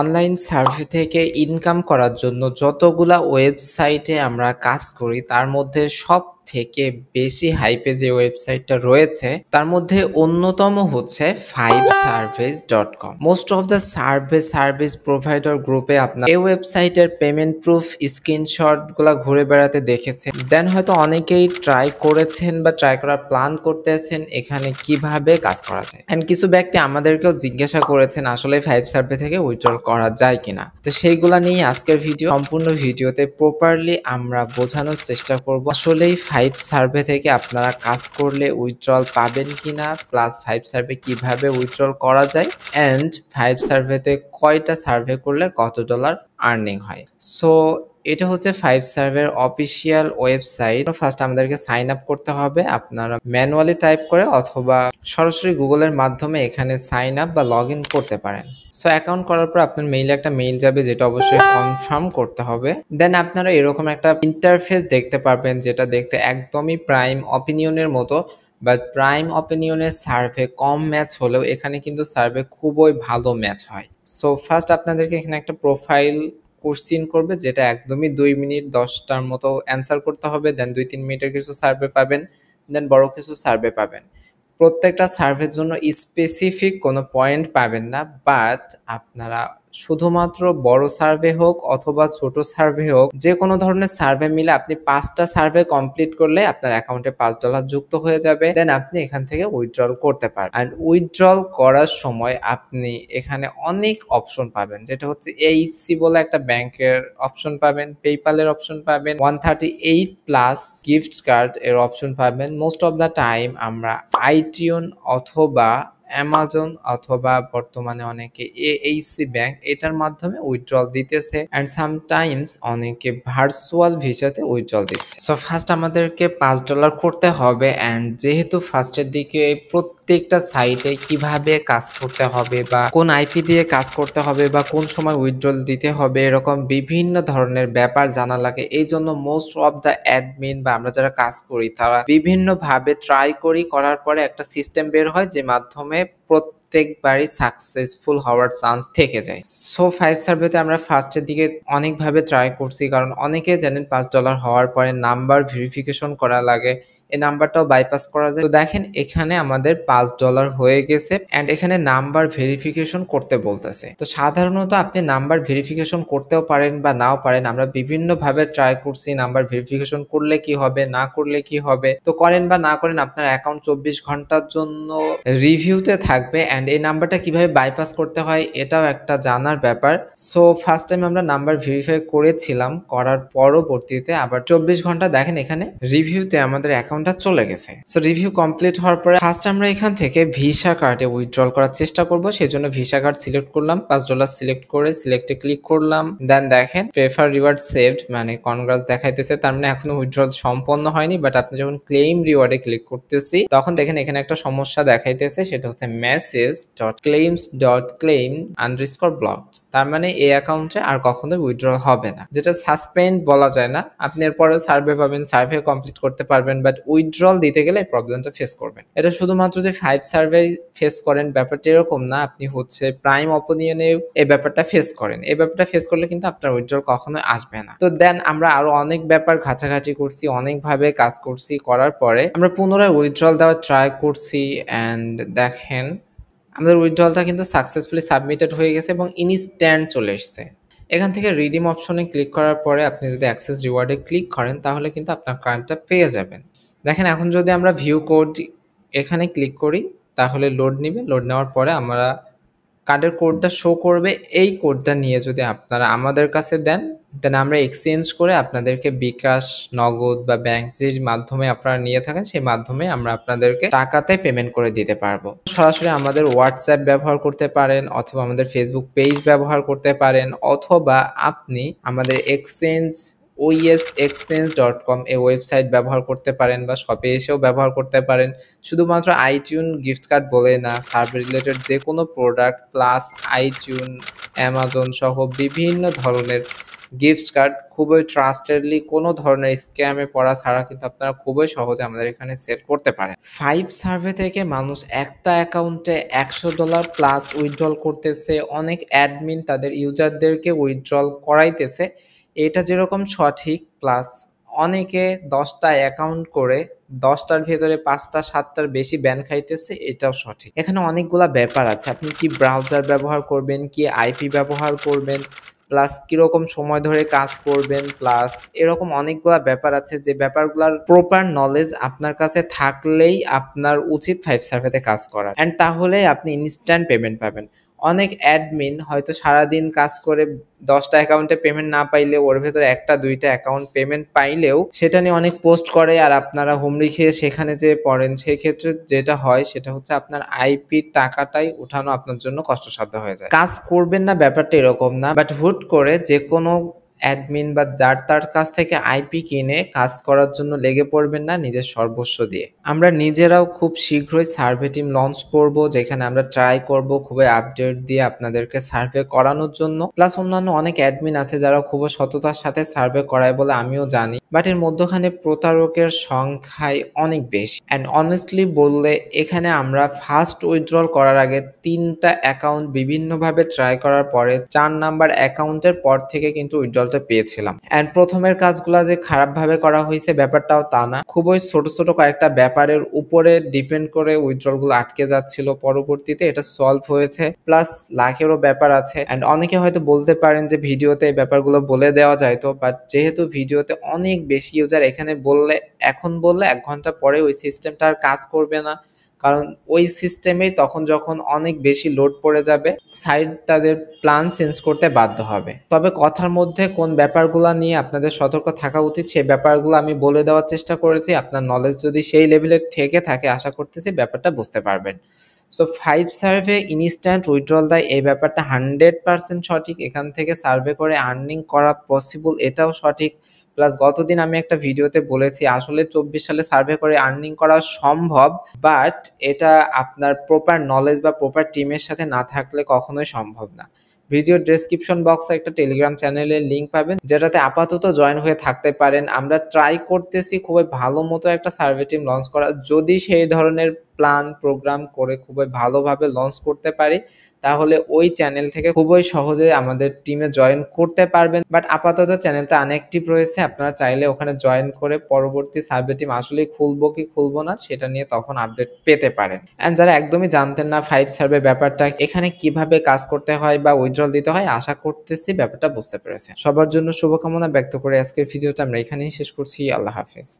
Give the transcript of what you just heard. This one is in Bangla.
অনলাইন সার্ভে থেকে ইনকাম করার জন্য যতগুলা ওয়েবসাইটে আমরা কাজ করি তার মধ্যে সব থেকে বেশি হাইপে যে ওয়েবসাইটটা রয়েছে তার মধ্যে অন্যতম হচ্ছে five service dot com most of the service service provider গ্রুপে আপনার এই ওয়েবসাইটের পেমেন্ট প্রুফ স্ক্রিনশট গুলো ঘুরে বেড়াতে দেখেছে দেন হয়তো অনেকেই ট্রাই করেছেন বা ট্রাই করার প্ল্যান করতেছেন এখানে কিভাবে কাজ করা যায় এন্ড কিছু ব্যক্তি আমাদেরকেও জিজ্ঞাসা করেছেন আসলে ফাইভ সার্ভে থেকে উইথড্রল করা যায় কিনা তো সেইগুলা নিয়ে আজকের ভিডিও সম্পূর্ণ ভিডিওতে প্রপারলি আমরা বোঝানোর চেষ্টা করব আসলেই ফাইভ সার্ভে থেকে আপনারা কাজ করলে উইথড্রল পাবেন কি না প্লাস ফাইভ সার্ভে কিভাবে উইথড্রল করা যায় অ্যান্ড ফাইভ সার্ভেতে কয়টা সার্ভে করলে কত ডলার আর্নিং হয় সো এটা হচ্ছে ফাইভ সার্ভের অফিসিয়াল ওয়েবসাইট ফার্স্ট আমাদেরকে সাইন আপ করতে হবে আপনারা ম্যানুয়ালি টাইপ করে অথবা সরাসরি গুগলের মাধ্যমে এখানে সাইন আপ বা লগ করতে পারেন সো অ্যাকাউন্ট করার পর আপনার মেইলে একটা মেইল যাবে যেটা অবশ্যই কনফার্ম করতে হবে দেন আপনারা এরকম একটা ইন্টারফেস দেখতে পারবেন যেটা দেখতে একদমই প্রাইম অপিনিয়নের মতো বাট প্রাইম অপিনিয়নের সার্ভে কম ম্যাচ হলেও এখানে কিন্তু সার্ভে খুবই ভালো ম্যাচ হয় সো ফার্স্ট আপনাদেরকে এখানে একটা প্রোফাইল কোশ্চিন করবে যেটা একদমই দুই মিনিট দশটার মতো অ্যান্সার করতে হবে দেন দুই তিন মিনিটের কিছু সার্ভে পাবেন দেন বড় কিছু সার্ভে পাবেন প্রত্যেকটা সার্ভের জন্য স্পেসিফিক কোনো পয়েন্ট পাবেন না বাট আপনারা শুধুমাত্র বড় সার্ভে হোক অথবা ছোট সার্ভে হোক যে কোনো ধরনের সার্ভে মিলে আপনি পাঁচটা সার্ভে কমপ্লিট করলে আপনার অ্যাকাউন্টে পাঁচ ডলার যুক্ত হয়ে যাবে দেন আপনি এখান থেকে উইথড্রল করতে পারেন অ্যান্ড উইথড্রল করার সময় আপনি এখানে অনেক অপশন পাবেন যেটা হচ্ছে এইচসি e বলে একটা ব্যাংকের অপশন পাবেন পেপালের অপশন পাবেন one thirty eight plus gift card এর অপশন পাবেন মোস্ট অফ দ্য টাইম আমরা আইটিউন অথবা অ্যামাজন অথবা বর্তমানে অনেকে এএইসি ব্যাংক এটার মাধ্যমে উইথড্রল দিতেছে অ্যান্ড সামটাইমস অনেকে ভার্চুয়াল ভিসাতে উইথড্রল দিচ্ছে সো ফার্স্ট আমাদেরকে পাঁচ ডলার করতে হবে অ্যান্ড যেহেতু ফার্স্টের দিকে প্রত্যেকটা সাইটে কিভাবে কাজ করতে হবে বা কোন আইপি দিয়ে কাজ করতে হবে বা কোন সময় উইথড্রল দিতে হবে এরকম বিভিন্ন ধরনের ব্যাপার জানা লাগে এই জন্য মোস্ট অফ দ্য অ্যাডমিন বা আমরা যারা কাজ করি তারা বিভিন্নভাবে ট্রাই করি করার পরে একটা সিস্টেম বের হয় যে মাধ্যমে কারণে প্রত্যেকবারই সাকসেসফুল হওয়ার চান্স থেকে যায় সো ফাইভ সার্ভেতে আমরা ফার্স্টের দিকে অনেকভাবে ট্রাই করছি কারণ অনেকে জানেন পাঁচ ডলার হওয়ার পরে নাম্বার ভেরিফিকেশন করা লাগে এই নাম্বারটাও বাইপাস করা যায় তো দেখেন এখানে আমাদের পাঁচ ডলার হয়ে গেছে অ্যান্ড এখানে নাম্বার ভেরিফিকেশন করতে বলতেছে তো সাধারণত আপনি নাম্বার ভেরিফিকেশন করতেও পারেন বা নাও পারেন আমরা বিভিন্নভাবে ট্রাই করছি নাম্বার ভেরিফিকেশন করলে কি হবে না করলে কি হবে তো করেন বা না করেন আপনার অ্যাকাউন্ট চব্বিশ ঘন্টার জন্য রিভিউতে থাকবে অ্যান্ড এই নাম্বারটা কিভাবে বাইপাস করতে হয় এটাও একটা জানার ব্যাপার সো ফার্স্ট টাইম আমরা নাম্বার ভেরিফাই করেছিলাম করার পরবর্তীতে আবার চব্বিশ ঘন্টা দেখেন এখানে রিভিউতে আমাদের অ্যাকাউন্ট অ্যাকাউন্টটা চলে গেছে সো রিভিউ কমপ্লিট হওয়ার পরে ফার্স্ট আমরা এখান থেকে ভিসা কার্ডে উইথড্রল করার চেষ্টা করব সেই জন্য ভিসা কার্ড সিলেক্ট করলাম পাঁচ ডলার সিলেক্ট করে সিলেক্টে ক্লিক করলাম দেন দেখেন পেফার রিওয়ার্ড সেভড মানে কনগ্রাস দেখাইতেছে তার মানে এখনো উইথড্রল সম্পন্ন হয়নি বাট আপনি যখন ক্লেইম রিওয়ার্ডে ক্লিক করতেছি তখন দেখেন এখানে একটা সমস্যা দেখাইতেছে সেটা হচ্ছে message dot claims dot claim underscore block তার মানে এই অ্যাকাউন্টে আর কখনো উইথড্রল হবে না যেটা সাসপেন্ড বলা যায় না আপনি এরপরে সার্ভে পাবেন সার্ভে কমপ্লিট করতে পারবেন বাট উইথড্রল দিতে গেলে প্রবলেমটা ফেস করবেন এটা শুধুমাত্র যে ফাইভ সার্ভে ফেস করেন ব্যাপারটা এরকম না আপনি হচ্ছে প্রাইম অপিনিয়নে এই ব্যাপারটা ফেস করেন এই ব্যাপারটা ফেস করলে কিন্তু আপনার উইথড্রল কখনো আসবে না তো দেন আমরা আরো অনেক ব্যাপার ঘাঁচাঘাঁচি করছি অনেকভাবে কাজ করছি করার পরে আমরা পুনরায় উইথড্রল দেওয়ার ট্রাই করছি অ্যান্ড দেখেন আমাদের উইথড্রলটা কিন্তু সাকসেসফুলি সাবমিটেড হয়ে গেছে এবং ইনস্ট্যান্ট চলে এসছে এখান থেকে রিডিম অপশনে ক্লিক করার পরে আপনি যদি অ্যাক্সেস রিওয়ার্ডে ক্লিক করেন তাহলে কিন্তু আপনার কার্ডটা পেয়ে যাবেন দেখেন এখন যদি আমরা ভিউ কোড এখানে ক্লিক করি তাহলে লোড নিবে লোড নেওয়ার পরে আমরা কার্ডের কোডটা শো করবে এই কোডটা নিয়ে যদি আপনারা আমাদের কাছে দেন দেন আমরা এক্সচেঞ্জ করে আপনাদেরকে বিকাশ নগদ বা ব্যাংক যে মাধ্যমে আপনারা নিয়ে থাকেন সেই মাধ্যমে আমরা আপনাদেরকে টাকাতে পেমেন্ট করে দিতে পারবো সরাসরি আমাদের হোয়াটসঅ্যাপ ব্যবহার করতে পারেন অথবা আমাদের ফেসবুক পেজ ব্যবহার করতে পারেন অথবা আপনি আমাদের এক্সচেঞ্জ ওইএস এক্সচেঞ্জ ডট কম এই ওয়েবসাইট ব্যবহার করতে পারেন বা শপে এসেও ব্যবহার করতে পারেন শুধুমাত্র আইটিউন গিফট কার্ড বলে না সার্ভ রিলেটেড যে কোনো প্রোডাক্ট প্লাস আইটিউন অ্যামাজন সহ বিভিন্ন ধরনের গিফট কার্ড খুবই ট্রাস্টেডলি কোনো ধরনের স্ক্যামে পড়া ছাড়া কিন্তু আপনারা খুবই সহজে আমাদের এখানে সেট করতে পারেন ফাইভ সার্ভে থেকে মানুষ একটা অ্যাকাউন্টে একশো ডলার প্লাস উইথড্রল করতেছে অনেক অ্যাডমিন তাদের ইউজারদেরকে উইথড্রল করাইতেছে এটা যেরকম সঠিক প্লাস অনেকে দশটা অ্যাকাউন্ট করে দশটার ভেতরে পাঁচটা সাতটার বেশি ব্যান খাইতেছে এটাও সঠিক এখানে অনেকগুলা ব্যাপার আছে আপনি কি ব্রাউজার ব্যবহার করবেন কি আইপি ব্যবহার করবেন প্লাস কীরকম সময় ধরে কাজ করবেন প্লাস এরকম অনেকগুলা ব্যাপার আছে যে ব্যাপারগুলোর প্রপার নলেজ আপনার কাছে থাকলেই আপনার উচিত ফাইভ সার্ভেতে কাজ করা অ্যান্ড তাহলে আপনি ইনস্ট্যান্ট পেমেন্ট পাবেন অনেক অ্যাডমিন হয়তো সারাদিন কাজ করে দশটা অ্যাকাউন্টে পেমেন্ট না পাইলে ওর ভেতরে একটা দুইটা অ্যাকাউন্ট পেমেন্ট পাইলেও সেটা নিয়ে অনেক পোস্ট করে আর আপনারা হুমড়ি খেয়ে সেখানে যে পড়েন সেই ক্ষেত্রে যেটা হয় সেটা হচ্ছে আপনার আইপি টাকাটাই উঠানো আপনার জন্য কষ্টসাধ্য হয়ে যায় কাজ করবেন না ব্যাপারটা এরকম না বাট হুট করে যে কোনো অ্যাডমিন বা যার তার কাছ থেকে আইপি কিনে কাজ করার জন্য লেগে পড়বেন না নিজের সর্বস্ব দিয়ে আমরা নিজেরাও খুব শীঘ্রই সার্ভে টিম লঞ্চ করব যেখানে আমরা ট্রাই করব খুবই আপডেট দিয়ে আপনাদেরকে সার্ভে করানোর জন্য প্লাস অন্যান্য অনেক অ্যাডমিন আছে যারা খুব সততার সাথে সার্ভে করায় বলে আমিও জানি বাট এর মধ্যখানে প্রতারকের সংখ্যায় অনেক বেশি অ্যান্ড অনেস্টলি বললে এখানে আমরা ফার্স্ট উইথড্রল করার আগে তিনটা অ্যাকাউন্ট বিভিন্নভাবে ট্রাই করার পরে চার নাম্বার অ্যাকাউন্টের পর থেকে কিন্তু উইথড্রল রেজাল্টটা পেয়েছিলাম অ্যান্ড প্রথমের কাজগুলো যে খারাপভাবে করা হয়েছে ব্যাপারটাও তা না খুবই ছোট ছোট কয়েকটা ব্যাপারের উপরে ডিপেন্ড করে উইথড্রলগুলো আটকে যাচ্ছিল পরবর্তীতে এটা সলভ হয়েছে প্লাস লাখেরও ব্যাপার আছে অ্যান্ড অনেকে হয়তো বলতে পারেন যে ভিডিওতে এই ব্যাপারগুলো বলে দেওয়া যায় তো বাট যেহেতু ভিডিওতে অনেক বেশি ইউজার এখানে বললে এখন বললে এক ঘন্টা পরে ওই সিস্টেমটা আর কাজ করবে না কারণ ওই সিস্টেমে তখন যখন অনেক বেশি লোড পড়ে যাবে সাইড তাদের প্ল্যান চেঞ্জ করতে বাধ্য হবে তবে কথার মধ্যে কোন ব্যাপারগুলো নিয়ে আপনাদের সতর্ক থাকা উচিত সেই ব্যাপারগুলো আমি বলে দেওয়ার চেষ্টা করেছি আপনার নলেজ যদি সেই লেভেলের থেকে থাকে আশা করতেছি ব্যাপারটা বুঝতে পারবেন so five survey instant withdrawal দেয় এই ব্যাপারটা হান্ড্রেড পার্সেন্ট সঠিক এখান থেকে সার্ভে করে আর্নিং করা পসিবল এটাও সঠিক প্লাস গতদিন আমি একটা ভিডিওতে বলেছি আসলে চব্বিশ সালে সার্ভে করে আর্নিং করা সম্ভব বাট এটা আপনার প্রপার নলেজ বা প্রপার টিমের সাথে না থাকলে কখনোই সম্ভব না ভিডিও ডেসক্রিপশন বক্সে একটা টেলিগ্রাম চ্যানেলের লিঙ্ক পাবেন যেটাতে আপাতত জয়েন হয়ে থাকতে পারেন আমরা ট্রাই করতেছি খুবই ভালো মতো একটা সার্ভে টিম লঞ্চ করা যদি সেই ধরনের প্ল্যান প্রোগ্রাম করে খুবই ভালোভাবে লঞ্চ করতে পারি তাহলে ওই চ্যানেল থেকে খুবই সহজে আমাদের টিমে জয়েন করতে পারবেন বাট আপাতত চ্যানেলটা অনেকটি রয়েছে আপনারা চাইলে ওখানে জয়েন করে পরবর্তী সার্ভে টিম আসলেই খুলবো কি খুলবো না সেটা নিয়ে তখন আপডেট পেতে পারেন অ্যান্ড যারা একদমই জানতেন না ফাইভ সার্ভে ব্যাপারটা এখানে কিভাবে কাজ করতে হয় বা উইথড্রল দিতে হয় আশা করতেছি ব্যাপারটা বুঝতে পেরেছে সবার জন্য শুভকামনা ব্যক্ত করে আজকের ভিডিওটা আমরা এখানেই শেষ করছি আল্লাহ হাফেজ